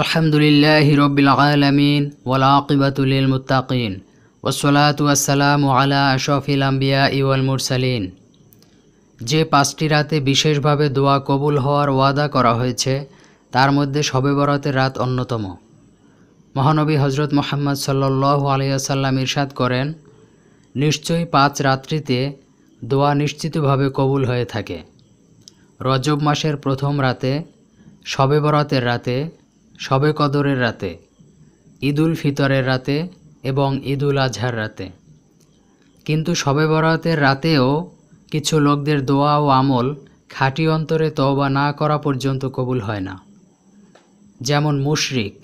আলহামদুলিল্লাহ হিরবিল আলমিন ওলাকিবাতুলিল মুতাকিন ওসলাত আলা আশফিল আম্বিয়া ইউল মুরসালিন যে পাঁচটি রাতে বিশেষভাবে দোয়া কবুল হওয়ার ওয়াদা করা হয়েছে তার মধ্যে শবে বরাতের রাত অন্যতম মহানবী হজরত মোহাম্মদ সাল্লু আলিয়াসাল্লাম ইরশাদ করেন নিশ্চয়ই পাঁচ রাত্রিতে দোয়া নিশ্চিতভাবে কবুল হয়ে থাকে রজব মাসের প্রথম রাতে শবে বরাতের রাতে শবে কদরের রাতে ঈদুল ফিতরের রাতে এবং ঈদুল আজহার রাতে কিন্তু শবে বরাতের রাতেও কিছু লোকদের দোয়া ও আমল খাঁটি অন্তরে তওবা না করা পর্যন্ত কবুল হয় না যেমন মুশরিক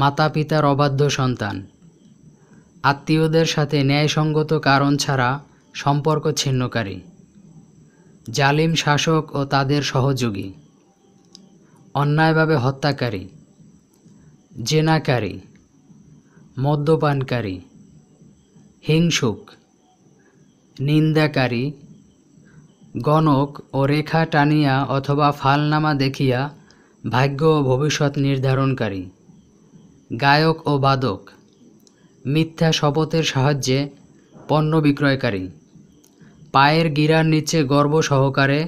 মাতা পিতার অবাধ্য সন্তান আত্মীয়দের সাথে ন্যায়সঙ্গত কারণ ছাড়া সম্পর্ক ছিন্নকারী জালিম শাসক ও তাদের সহযোগী অন্যায়ভাবে হত্যাকারী জেনাকারী মদ্যপানকারী হিংসুক নিন্দাকারী গণক ও রেখা টানিয়া অথবা ফালনামা দেখিয়া ভাগ্য ও ভবিষ্যৎ নির্ধারণকারী গায়ক ও বাদক মিথ্যা শপথের সাহায্যে পণ্য বিক্রয়কারী পায়ের গিরার নিচে গর্ব সহকারে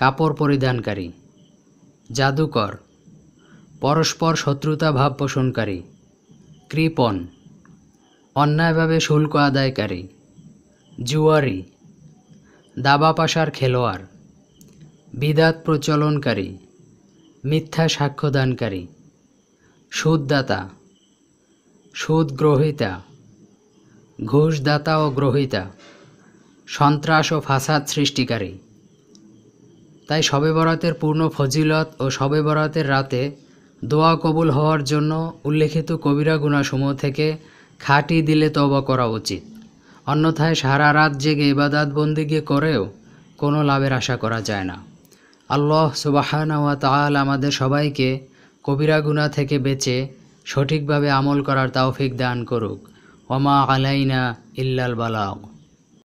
কাপড় পরিধানকারী জাদুকর পরস্পর শত্রুতা ভাব পোষণকারী কৃপন অন্যায়ভাবে শুল্ক আদায়কারী জুয়ারি পাশার খেলোয়াড় বিদাত প্রচলনকারী মিথ্যা সাক্ষ্যদানকারী সুদদাতা সুদ গ্রহিতা ঘুষদাতা ও গ্রহিতা সন্ত্রাস ও ফাসাদ সৃষ্টিকারী তাই শবে বরাতের পূর্ণ ফজিলত ও শবে বরাতের রাতে দোয়া কবুল হওয়ার জন্য উল্লেখিত কবিরা গুণাসমূহ থেকে খাটি দিলে তবা করা উচিত অন্যথায় সারা রাত জেগে ইবাদাত বন্দিগে করেও কোনো লাভের আশা করা যায় না আল্লাহ সুবাহানওয়া তাল আমাদের সবাইকে কবিরা গুণা থেকে বেঁচে সঠিকভাবে আমল করার তাওফিক দান করুক ওমা আলাইনা ইল্লাল বালাও